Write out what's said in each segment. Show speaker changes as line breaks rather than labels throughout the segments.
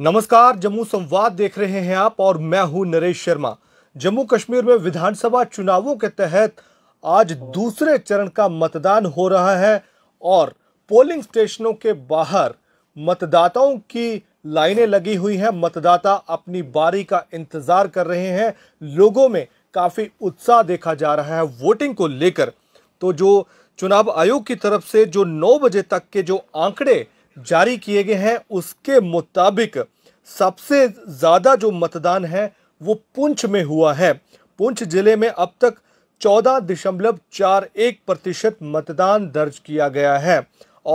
नमस्कार जम्मू संवाद देख रहे हैं आप और मैं हूं नरेश शर्मा जम्मू कश्मीर में विधानसभा चुनावों के तहत आज दूसरे चरण का मतदान हो रहा है और पोलिंग स्टेशनों के बाहर मतदाताओं की लाइनें लगी हुई हैं मतदाता अपनी बारी का इंतज़ार कर रहे हैं लोगों में काफ़ी उत्साह देखा जा रहा है वोटिंग को लेकर तो जो चुनाव आयोग की तरफ से जो 9 बजे तक के जो आंकड़े जारी किए गए हैं उसके मुताबिक सबसे ज़्यादा जो मतदान है वो पुंछ में हुआ है पुंछ जिले में अब तक चौदह दशमलव चार एक प्रतिशत मतदान दर्ज किया गया है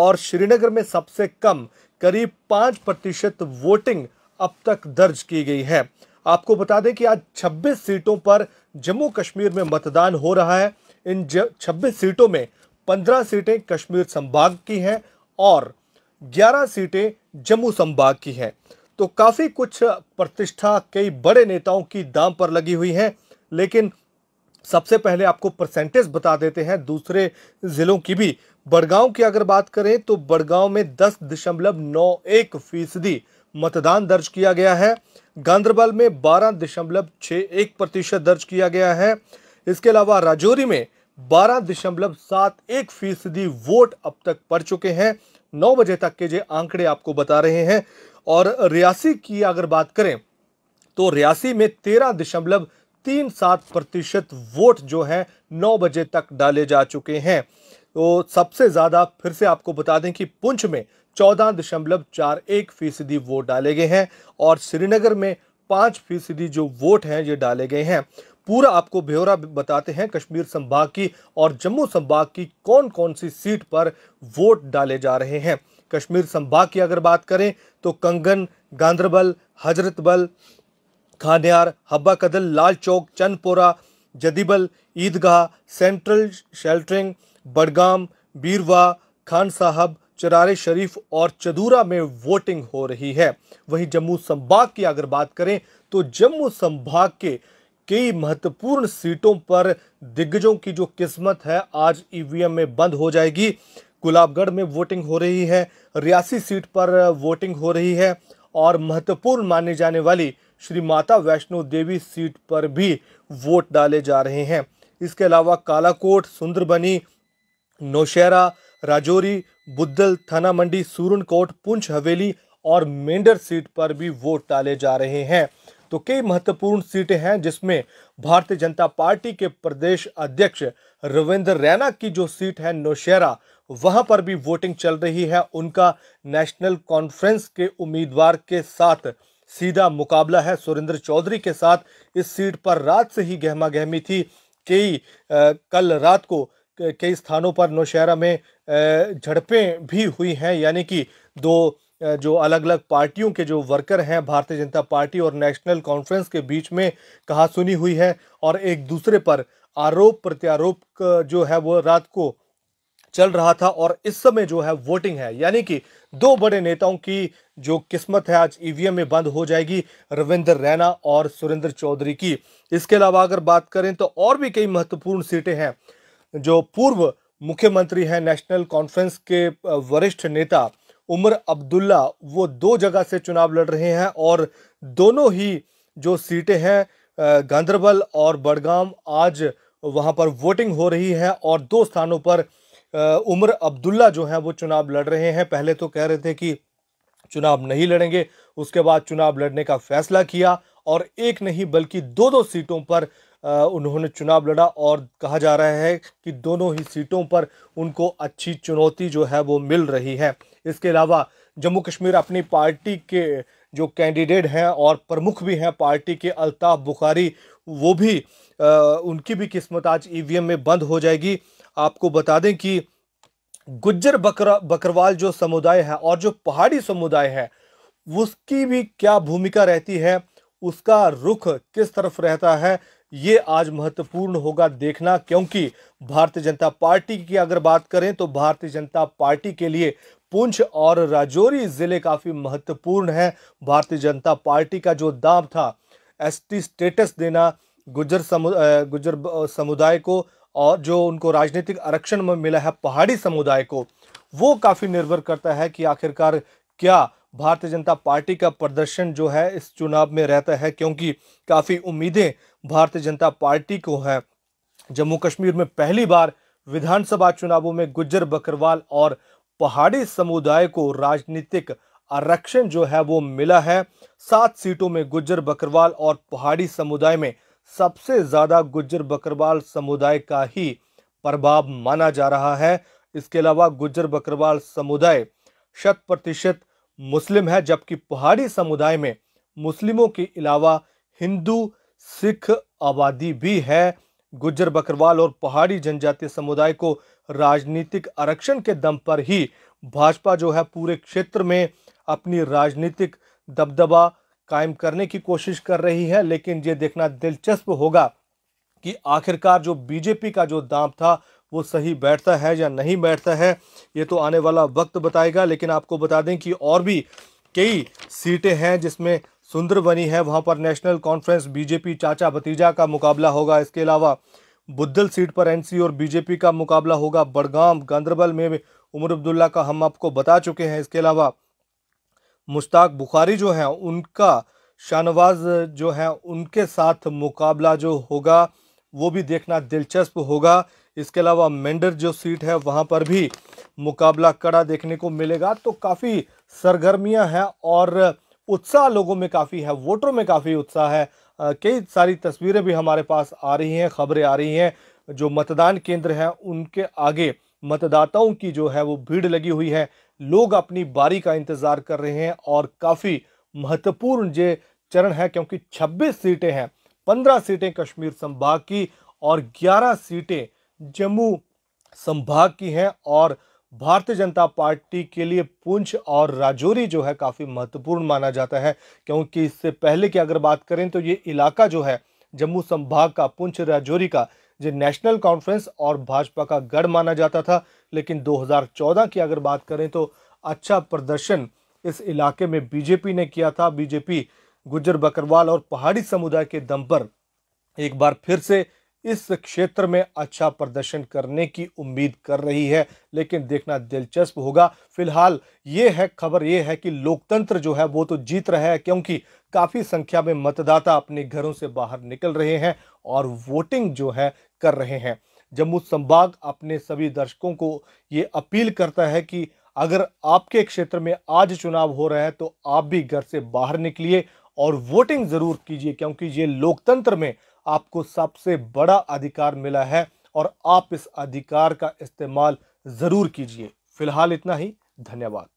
और श्रीनगर में सबसे कम करीब पाँच प्रतिशत वोटिंग अब तक दर्ज की गई है आपको बता दें कि आज छब्बीस सीटों पर जम्मू कश्मीर में मतदान हो रहा है इन छब्बीस सीटों में पंद्रह सीटें कश्मीर संभाग की हैं और 11 सीटें जम्मू संभाग की हैं तो काफ़ी कुछ प्रतिष्ठा कई बड़े नेताओं की दाम पर लगी हुई है लेकिन सबसे पहले आपको परसेंटेज बता देते हैं दूसरे ज़िलों की भी बड़गांव की अगर बात करें तो बड़गांव में दस दशमलव नौ एक फीसदी मतदान दर्ज किया गया है गांधरबल में बारह दशमलव छः एक प्रतिशत दर्ज किया गया है इसके अलावा राजौरी में बारह दशमलव सात एक फीसदी वोट अब तक पड़ चुके हैं नौ बजे तक के जो आंकड़े आपको बता रहे हैं और रियासी की अगर बात करें तो रियासी में तेरह दशमलव तीन सात प्रतिशत वोट जो है नौ बजे तक डाले जा चुके हैं तो सबसे ज़्यादा फिर से आपको बता दें कि पुंछ में चौदह दशमलव चार एक फीसदी वोट डाले गए हैं और श्रीनगर में पाँच फीसदी जो वोट हैं ये डाले गए हैं पूरा आपको ब्यौरा बताते हैं कश्मीर संभाग की और जम्मू संभाग की कौन कौन सी सीट पर वोट डाले जा रहे हैं कश्मीर संभाग की अगर बात करें तो कंगन गांधरबल हजरतबल खान्यार हब्बा कदल लाल चौक चंदपोरा जदीबल ईदगाह सेंट्रल शेल्टरिंग बडगाम बीरवा खान साहब चरारे शरीफ और चदूरा में वोटिंग हो रही है वहीं जम्मू संभाग की अगर बात करें तो जम्मू संभाग के कई महत्वपूर्ण सीटों पर दिग्गजों की जो किस्मत है आज ईवीएम में बंद हो जाएगी गुलाबगढ़ में वोटिंग हो रही है रियासी सीट पर वोटिंग हो रही है और महत्वपूर्ण मानी जाने वाली श्री माता वैष्णो देवी सीट पर भी वोट डाले जा रहे हैं इसके अलावा कालाकोट सुंदरबनी नौशहरा राजौरी बुद्धल थाना मंडी सूरनकोट पुंछ हवेली और मेंढर सीट पर भी वोट डाले जा रहे हैं तो कई महत्वपूर्ण सीटें हैं जिसमें भारतीय जनता पार्टी के प्रदेश अध्यक्ष रविंद्र रैना की जो सीट है नौशहरा वहां पर भी वोटिंग चल रही है उनका नेशनल कॉन्फ्रेंस के उम्मीदवार के साथ सीधा मुकाबला है सुरेंद्र चौधरी के साथ इस सीट पर रात से ही गहमा गहमी थी कई कल रात को कई स्थानों पर नौशहरा में झड़पें भी हुई हैं यानी कि दो जो अलग अलग पार्टियों के जो वर्कर हैं भारतीय जनता पार्टी और नेशनल कॉन्फ्रेंस के बीच में कहा सुनी हुई है और एक दूसरे पर आरोप प्रत्यारोप जो है वो रात को चल रहा था और इस समय जो है वोटिंग है यानी कि दो बड़े नेताओं की जो किस्मत है आज ईवीएम में बंद हो जाएगी रविंद्र रैना और सुरेंद्र चौधरी की इसके अलावा अगर बात करें तो और भी कई महत्वपूर्ण सीटें हैं जो पूर्व मुख्यमंत्री हैं नेशनल कॉन्फ्रेंस के वरिष्ठ नेता उमर अब्दुल्ला वो दो जगह से चुनाव लड़ रहे हैं और दोनों ही जो सीटें हैं गांधरबल और बड़गाम आज वहां पर वोटिंग हो रही है और दो स्थानों पर उमर अब्दुल्ला जो हैं वो चुनाव लड़ रहे हैं पहले तो कह रहे थे कि चुनाव नहीं लड़ेंगे उसके बाद चुनाव लड़ने का फैसला किया और एक नहीं बल्कि दो दो सीटों पर उन्होंने चुनाव लड़ा और कहा जा रहा है कि दोनों ही सीटों पर उनको अच्छी चुनौती जो है वो मिल रही है इसके अलावा जम्मू कश्मीर अपनी पार्टी के जो कैंडिडेट हैं और प्रमुख भी हैं पार्टी के अल्ताफ बुखारी वो भी आ, उनकी भी किस्मत आज ईवीएम में बंद हो जाएगी आपको बता दें कि गुज्जर बकर बकरवाल जो समुदाय है और जो पहाड़ी समुदाय है उसकी भी क्या भूमिका रहती है उसका रुख किस तरफ रहता है ये आज महत्वपूर्ण होगा देखना क्योंकि भारतीय जनता पार्टी की अगर बात करें तो भारतीय जनता पार्टी के लिए पुंछ और राजौरी जिले काफ़ी महत्वपूर्ण है भारतीय जनता पार्टी का जो दाम था एसटी स्टेटस देना गुजर समु गुजर समुदाय को और जो उनको राजनीतिक आरक्षण में मिला है पहाड़ी समुदाय को वो काफ़ी निर्भर करता है कि आखिरकार क्या भारतीय जनता पार्टी का प्रदर्शन जो है इस चुनाव में रहता है क्योंकि काफ़ी उम्मीदें भारतीय जनता पार्टी को हैं जम्मू कश्मीर में पहली बार विधानसभा चुनावों में गुज्जर बकरवाल और पहाड़ी समुदाय को राजनीतिक आरक्षण जो है वो मिला है सात सीटों में गुज्जर बकरवाल और पहाड़ी समुदाय में सबसे ज़्यादा गुज्जर बकरवाल समुदाय का ही प्रभाव माना जा रहा है इसके अलावा गुज्जर बकरवाल समुदाय शत प्रतिशत मुस्लिम है जबकि पहाड़ी समुदाय में मुस्लिमों के अलावा हिंदू सिख आबादी भी है गुज्जर बकरवाल और पहाड़ी जनजातीय समुदाय को राजनीतिक आरक्षण के दम पर ही भाजपा जो है पूरे क्षेत्र में अपनी राजनीतिक दबदबा कायम करने की कोशिश कर रही है लेकिन ये देखना दिलचस्प होगा कि आखिरकार जो बीजेपी का जो दाम था वो सही बैठता है या नहीं बैठता है ये तो आने वाला वक्त बताएगा लेकिन आपको बता दें कि और भी कई सीटें हैं जिसमें सुंदर बनी है वहाँ पर नेशनल कॉन्फ्रेंस बीजेपी चाचा भतीजा का मुकाबला होगा इसके अलावा बुद्धल सीट पर एनसी और बीजेपी का मुकाबला होगा बड़गाम गांधरबल में उमर अब्दुल्ला का हम आपको बता चुके हैं इसके अलावा मुश्ताक बुखारी जो हैं उनका शाहनवाज जो हैं उनके साथ मुकाबला जो होगा वो भी देखना दिलचस्प होगा इसके अलावा मेंढर जो सीट है वहाँ पर भी मुकाबला कड़ा देखने को मिलेगा तो काफ़ी सरगर्मियाँ हैं और उत्साह लोगों में काफ़ी है वोटरों में काफ़ी उत्साह है कई सारी तस्वीरें भी हमारे पास आ रही हैं खबरें आ रही हैं जो मतदान केंद्र हैं उनके आगे मतदाताओं की जो है वो भीड़ लगी हुई है लोग अपनी बारी का इंतज़ार कर रहे हैं और काफ़ी महत्वपूर्ण ये चरण है क्योंकि 26 सीटें हैं 15 सीटें कश्मीर संभाग की और 11 सीटें जम्मू संभाग की हैं और भारतीय जनता पार्टी के लिए पुंछ और राजौरी जो है काफ़ी महत्वपूर्ण माना जाता है क्योंकि इससे पहले की अगर बात करें तो ये इलाका जो है जम्मू संभाग का पुंछ राजौरी का जो नेशनल कॉन्फ्रेंस और भाजपा का गढ़ माना जाता था लेकिन 2014 की अगर बात करें तो अच्छा प्रदर्शन इस इलाके में बीजेपी ने किया था बीजेपी गुज्जर बकरवाल और पहाड़ी समुदाय के दम पर एक बार फिर से इस क्षेत्र में अच्छा प्रदर्शन करने की उम्मीद कर रही है लेकिन देखना दिलचस्प होगा फिलहाल ये है खबर ये है कि लोकतंत्र जो है वो तो जीत रहा है क्योंकि काफ़ी संख्या में मतदाता अपने घरों से बाहर निकल रहे हैं और वोटिंग जो है कर रहे हैं जम्मू संभाग अपने सभी दर्शकों को ये अपील करता है कि अगर आपके क्षेत्र में आज चुनाव हो रहा है तो आप भी घर से बाहर निकलिए और वोटिंग ज़रूर कीजिए क्योंकि ये लोकतंत्र में आपको सबसे बड़ा अधिकार मिला है और आप इस अधिकार का इस्तेमाल ज़रूर कीजिए फ़िलहाल इतना ही धन्यवाद